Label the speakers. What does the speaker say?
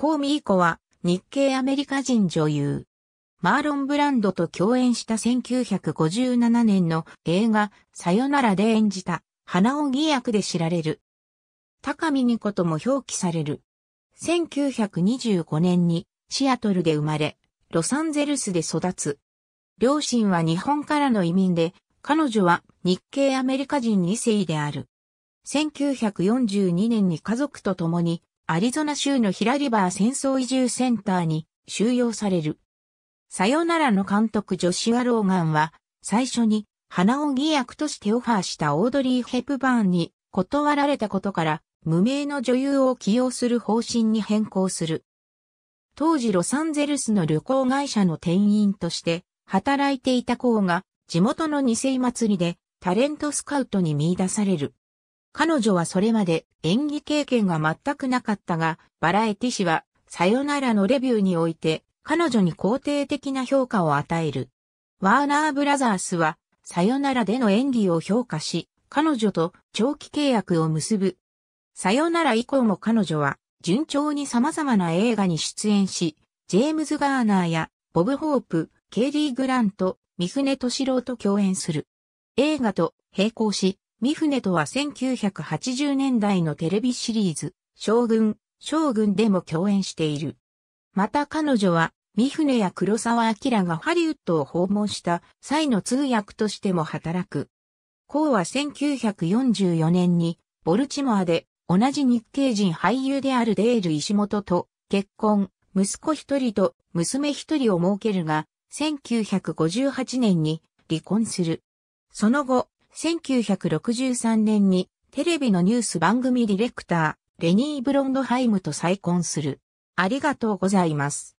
Speaker 1: コーミーコは日系アメリカ人女優。マーロン・ブランドと共演した1957年の映画さよならで演じた花尾義役で知られる。高見にことも表記される。1925年にシアトルで生まれ、ロサンゼルスで育つ。両親は日本からの移民で、彼女は日系アメリカ人2世である。1942年に家族と共にアリゾナ州のヒラリバー戦争移住センターに収容される。さよならの監督ジョシュア・ローガンは、最初に花を義役としてオファーしたオードリー・ヘプバーンに断られたことから、無名の女優を起用する方針に変更する。当時ロサンゼルスの旅行会社の店員として働いていた子が地元の二世祭りでタレントスカウトに見出される。彼女はそれまで演技経験が全くなかったが、バラエティ誌は、さよならのレビューにおいて、彼女に肯定的な評価を与える。ワーナーブラザースは、さよならでの演技を評価し、彼女と長期契約を結ぶ。さよなら以降も彼女は、順調に様々な映画に出演し、ジェームズ・ガーナーや、ボブ・ホープ、ケイリー・グラント、三船敏郎と共演する。映画と並行し、三船とは1980年代のテレビシリーズ、将軍、将軍でも共演している。また彼女は、三船や黒沢明がハリウッドを訪問した際の通訳としても働く。こうは1944年に、ボルチモアで、同じ日系人俳優であるデール石本と結婚、息子一人と娘一人を設けるが、1958年に離婚する。その後、1963年にテレビのニュース番組ディレクター、レニー・ブロンドハイムと再婚する。ありがとうございます。